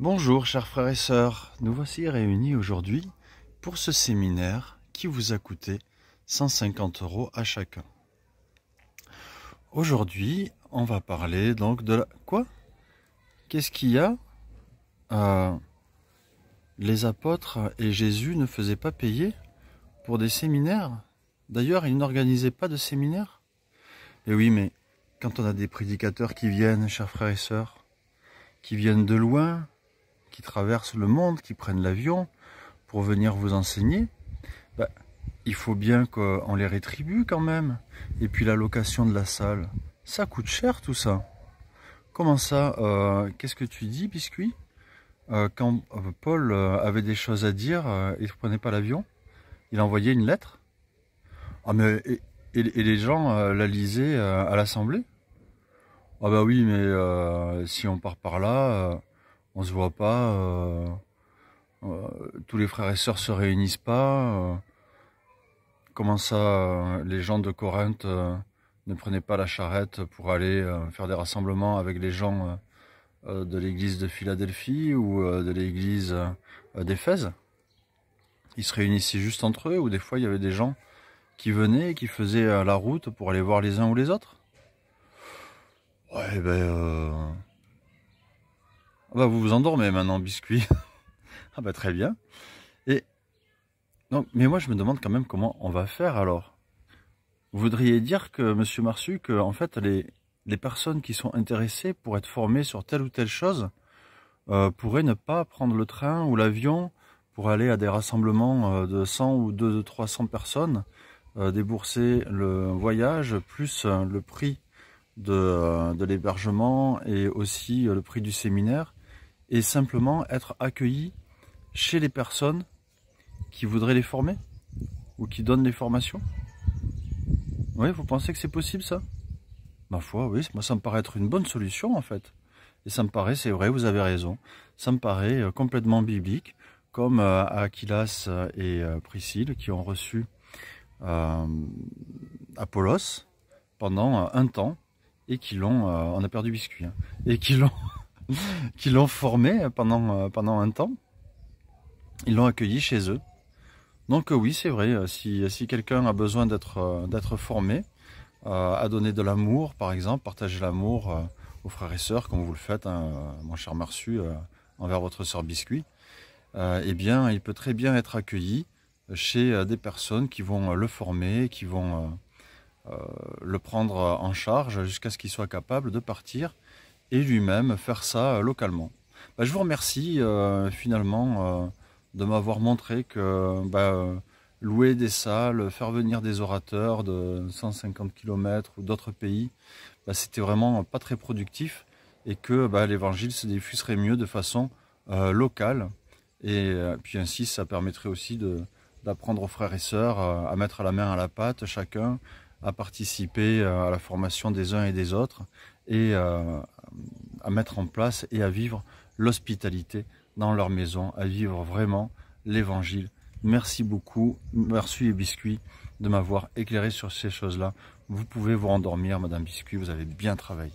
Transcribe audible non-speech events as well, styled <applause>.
Bonjour chers frères et sœurs, nous voici réunis aujourd'hui pour ce séminaire qui vous a coûté 150 euros à chacun. Aujourd'hui, on va parler donc de la... Quoi Qu'est-ce qu'il y a euh, Les apôtres et Jésus ne faisaient pas payer pour des séminaires D'ailleurs, ils n'organisaient pas de séminaires Eh oui, mais quand on a des prédicateurs qui viennent, chers frères et sœurs, qui viennent de loin, qui traversent le monde, qui prennent l'avion pour venir vous enseigner, bah, il faut bien qu'on les rétribue quand même. Et puis la location de la salle, ça coûte cher tout ça. Comment ça euh, Qu'est-ce que tu dis, Biscuit euh, Quand euh, Paul avait des choses à dire, il ne prenait pas l'avion, il envoyait une lettre. Ah mais et, les gens la lisaient à l'Assemblée Ah bah oui, mais si on part par là, on se voit pas, euh, euh, tous les frères et sœurs se réunissent pas. Euh. comment ça, les gens de Corinthe ne prenaient pas la charrette pour aller faire des rassemblements avec les gens de l'église de Philadelphie ou de l'église d'Éphèse Ils se réunissaient juste entre eux ou des fois il y avait des gens qui venaient et qui faisaient la route pour aller voir les uns ou les autres Ouais, ben... Ah bah vous vous endormez maintenant, biscuit. <laughs> ah bah très bien. Et donc mais moi je me demande quand même comment on va faire alors. Vous voudriez dire que Monsieur Marsu, que en fait les, les personnes qui sont intéressées pour être formées sur telle ou telle chose euh, pourraient ne pas prendre le train ou l'avion pour aller à des rassemblements euh, de 100 ou 200 300 personnes, euh, débourser le voyage plus le prix de l'hébergement et aussi le prix du séminaire et simplement être accueilli chez les personnes qui voudraient les former ou qui donnent les formations Oui, vous pensez que c'est possible ça Ma foi, oui, moi ça me paraît être une bonne solution en fait. Et ça me paraît, c'est vrai, vous avez raison, ça me paraît euh, complètement biblique, comme euh, Aquilas euh, et Priscille qui ont reçu Apollos pendant un temps et qui l'ont, on a perdu biscuit, hein, et qui l'ont <laughs> qui l'ont formé pendant, euh, pendant un temps. Ils l'ont accueilli chez eux. Donc euh, oui, c'est vrai, euh, si, quelqu'un a besoin d'être formé, à donner de l'amour, par exemple, partager l'amour aux frères et sœurs, comme vous le faites, hein, mon cher Marçu, envers votre sœur Biscuit, eh bien, il peut très bien être accueilli chez des personnes qui vont le former, qui vont le prendre en charge jusqu'à ce qu'il soit capable de partir et lui-même faire ça euh, localement. Bah, je vous remercie euh, finalement euh, de m'avoir montré que bah, louer des salles, faire venir des orateurs de 150 km ou d'autres pays, bah, c'était vraiment pas très productif et que l'évangile se diffuserait mieux de façon locale. Et puis ainsi, ça permettrait aussi d'apprendre aux frères et sœurs à mettre la main à la pâte chacun, à participer à la formation des uns et des autres et euh, à mettre en place et à vivre l'hospitalité dans leur maison, à vivre vraiment l'évangile. Merci beaucoup, merci et biscuit de m'avoir éclairé sur ces choses-là. Vous pouvez vous endormir, Madame Biscuit, vous avez bien travaillé.